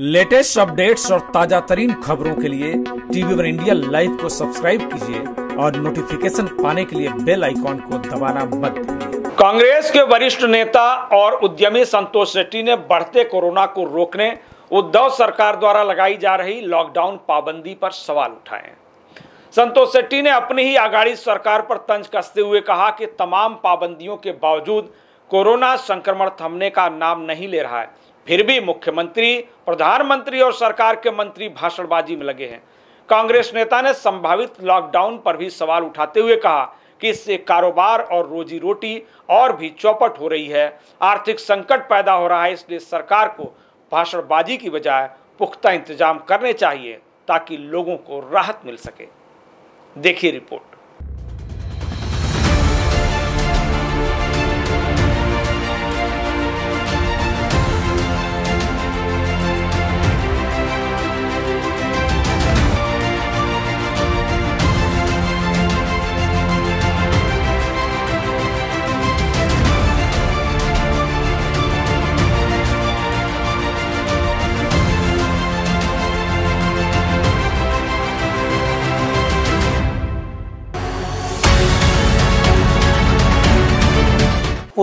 latest updates और ताजा तरीन खबरों के लिए टीवी वन इंडिया लाइव को सब्सक्राइब कीजिए और नोटिफिकेशन पाने के लिए बेल आइकॉन को दबाना मत कांग्रेस के वरिष्ठ नेता और उद्यमी संतोष शेट्टी ने बढ़ते कोरोना को रोकने उद्धव सरकार द्वारा लगाई जा रही लॉकडाउन पाबंदी पर सवाल उठाए संतोष शेट्टी ने अपनी ही आगाड़ी सरकार पर तंज कसते हुए कहा कि तमाम पाबंदियों के बावजूद कोरोना संक्रमण थमने का नाम नहीं ले रहा है फिर भी मुख्यमंत्री प्रधानमंत्री और सरकार के मंत्री भाषणबाजी में लगे हैं कांग्रेस नेता ने संभावित लॉकडाउन पर भी सवाल उठाते हुए कहा कि इससे कारोबार और रोजी रोटी और भी चौपट हो रही है आर्थिक संकट पैदा हो रहा है इसलिए सरकार को भाषणबाजी की बजाय पुख्ता इंतजाम करने चाहिए ताकि लोगों को राहत मिल सके देखिए रिपोर्ट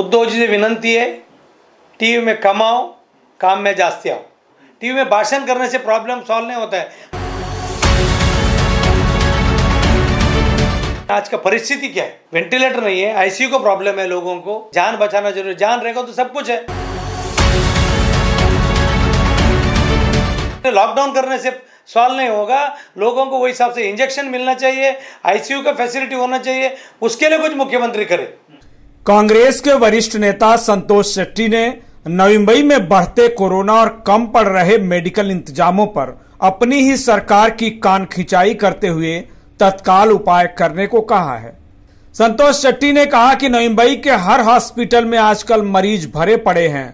जी से विनंती है टीवी में कम आओ काम में जास्ती आओ टीवी में भाषण करने से प्रॉब्लम सॉल्व नहीं होता है आज का परिस्थिति क्या है वेंटिलेटर नहीं है आईसीयू को प्रॉब्लम है लोगों को जान बचाना जरूरी जान रहेगा तो सब कुछ है लॉकडाउन करने से सॉल्व नहीं होगा लोगों को वही हिसाब से इंजेक्शन मिलना चाहिए आईसीयू का फैसिलिटी होना चाहिए उसके लिए कुछ मुख्यमंत्री करे कांग्रेस के वरिष्ठ नेता संतोष शेट्टी ने नवी मुंबई में बढ़ते कोरोना और कम पड़ रहे मेडिकल इंतजामों पर अपनी ही सरकार की कान खिंचाई करते हुए तत्काल उपाय करने को कहा है संतोष शेट्टी ने कहा कि नवी मुंबई के हर हॉस्पिटल में आजकल मरीज भरे पड़े हैं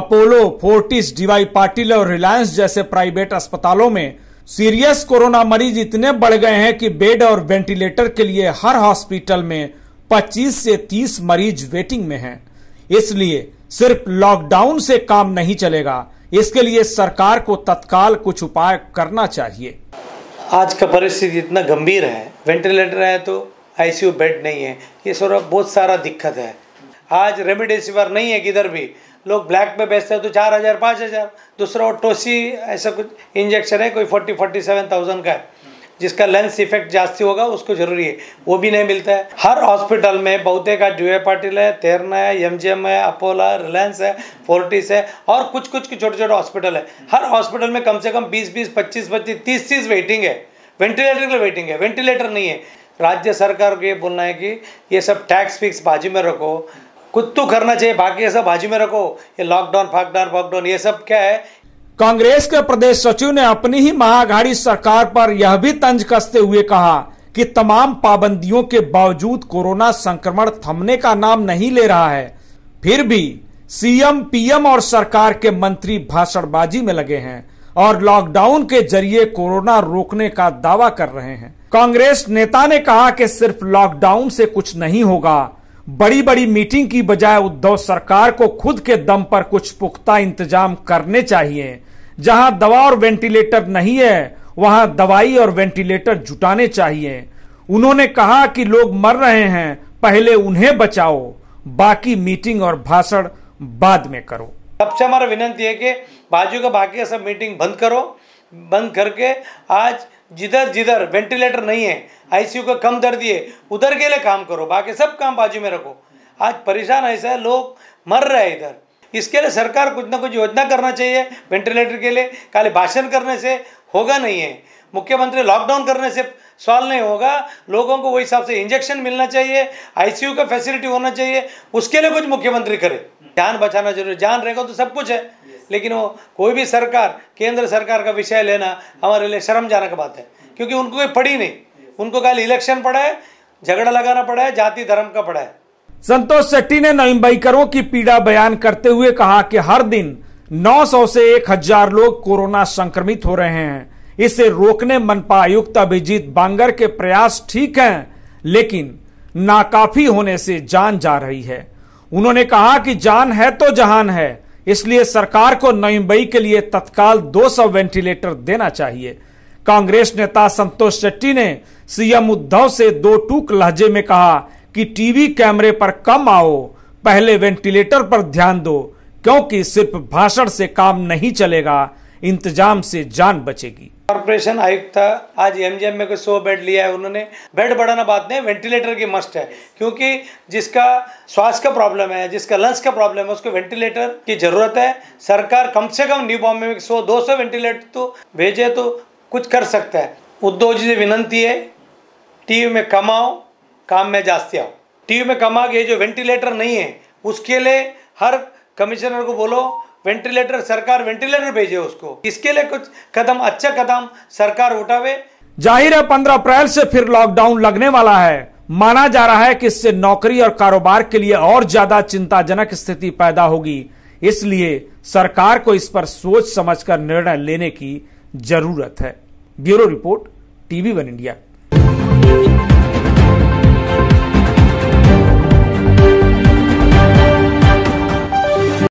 अपोलो फोर्टिस डीवाई पाटिल और रिलायंस जैसे प्राइवेट अस्पतालों में सीरियस कोरोना मरीज इतने बढ़ गए हैं कि बेड और वेंटिलेटर के लिए हर हॉस्पिटल में 25 से 30 मरीज वेटिंग में हैं इसलिए सिर्फ लॉकडाउन से काम नहीं चलेगा इसके लिए सरकार को तत्काल कुछ उपाय करना चाहिए आज का परिस्थिति इतना गंभीर है वेंटिलेटर है तो आईसीयू बेड नहीं है ये सौरभ बहुत सारा दिक्कत है आज रेमडेसिविर नहीं है किधर भी लोग ब्लैक में बेचते हैं तो चार हज़ार पाँच हज़ार दूसरा टोसी ऐसा कुछ इंजेक्शन है कोई फोर्टी फोर्टी सेवन थाउजेंड का है जिसका लेंस इफेक्ट जास्ती होगा उसको जरूरी है वो भी नहीं मिलता है हर हॉस्पिटल में बहुते का ए पाटिल है तेरना है एम जी एम है अपोला है रिलायंस है फोर्टिस है और कुछ कुछ के छोटे छोटे हॉस्पिटल है हर हॉस्पिटल में कम से कम बीस बीस पच्चीस पच्चीस तीस तीस वेटिंग है वेंटिलेटर का वेटिंग है वेंटिलेटर नहीं है राज्य सरकार को ये बोलना है कि ये सब टैक्स फिक्स बाजी में रखो कुछ तो करना चाहिए बाकी ये सब बाजी में रखो ये लॉकडाउन फाकडाउन वॉकडाउन ये सब क्या है कांग्रेस के प्रदेश सचिव ने अपनी ही महागाड़ी सरकार पर यह भी तंज कसते हुए कहा कि तमाम पाबंदियों के बावजूद कोरोना संक्रमण थमने का नाम नहीं ले रहा है फिर भी सीएम पीएम और सरकार के मंत्री भाषणबाजी में लगे हैं और लॉकडाउन के जरिए कोरोना रोकने का दावा कर रहे हैं कांग्रेस नेता ने कहा कि सिर्फ लॉकडाउन से कुछ नहीं होगा बड़ी बड़ी मीटिंग की बजाय उद्धव सरकार को खुद के दम पर कुछ पुख्ता इंतजाम करने चाहिए जहां दवा और वेंटिलेटर नहीं है वहां दवाई और वेंटिलेटर जुटाने चाहिए उन्होंने कहा कि लोग मर रहे हैं पहले उन्हें बचाओ बाकी मीटिंग और भाषण बाद में करो सबसे हमारा विनंती है कि बाजू का बाकी सब मीटिंग बंद करो बंद करके आज जिधर जिधर वेंटिलेटर नहीं है आईसीयू का कम दर्द है उधर के लिए काम करो बाकी सब काम बाजू में रखो आज परेशान ऐसा है लोग मर रहे हैं इधर इसके लिए सरकार कुछ ना कुछ योजना करना चाहिए वेंटिलेटर के लिए खाली भाषण करने से होगा नहीं है मुख्यमंत्री लॉकडाउन करने से सवाल नहीं होगा लोगों को वही हिसाब से इंजेक्शन मिलना चाहिए आईसीयू का फैसिलिटी होना चाहिए उसके लिए कुछ मुख्यमंत्री करे जान बचाना जरूरी जान रहेगा तो सब कुछ है लेकिन वो कोई भी सरकार केंद्र सरकार का विषय लेना हमारे लिए शर्मजनक बात है क्योंकि उनको कोई पड़ी नहीं उनको कल इलेक्शन पड़ा है झगड़ा लगाना पड़ा है जाति धर्म का पड़ा है संतोष शेट्टी ने नवीन नवम्बईकरों की पीड़ा बयान करते हुए कहा कि हर दिन 900 से 1000 लोग कोरोना संक्रमित हो रहे हैं इसे रोकने मनपा आयुक्त अभिजीत बांगर के प्रयास ठीक हैं लेकिन नाकाफी होने से जान जा रही है उन्होंने कहा कि जान है तो जहान है इसलिए सरकार को नई मई के लिए तत्काल 200 वेंटिलेटर देना चाहिए कांग्रेस नेता संतोष शेट्टी ने सीएम उद्धव से दो टूक लहजे में कहा कि टीवी कैमरे पर कम आओ पहले वेंटिलेटर पर ध्यान दो क्योंकि सिर्फ भाषण से काम नहीं चलेगा इंतजाम से जान बचेगी कॉर्पोरेशन आयुक्त आज एमजीएम में कोई सौ बेड लिया है उन्होंने बेड बढ़ाना बात नहीं वेंटिलेटर की मस्ट है क्योंकि जिसका श्वास का प्रॉब्लम है जिसका लंग्स का प्रॉब्लम है उसको वेंटिलेटर की जरूरत है सरकार कम से कम न्यू बॉम्बे में सौ दो सौ वेंटिलेटर तो भेजे तो कुछ कर सकता है उद्योग जी से विनंती है टीवी में कमाओ काम में जास्ती आओ टीवी में कमा के जो वेंटिलेटर नहीं है उसके लिए हर कमिश्नर को बोलो वेंटिलेटर सरकार वेंटिलेटर भेजे उसको इसके लिए कुछ कदम अच्छा कदम सरकार उठावे जाहिर है पंद्रह अप्रैल से फिर लॉकडाउन लगने वाला है माना जा रहा है कि इससे नौकरी और कारोबार के लिए और ज्यादा चिंताजनक स्थिति पैदा होगी इसलिए सरकार को इस पर सोच समझकर निर्णय लेने की जरूरत है bureau report TV one India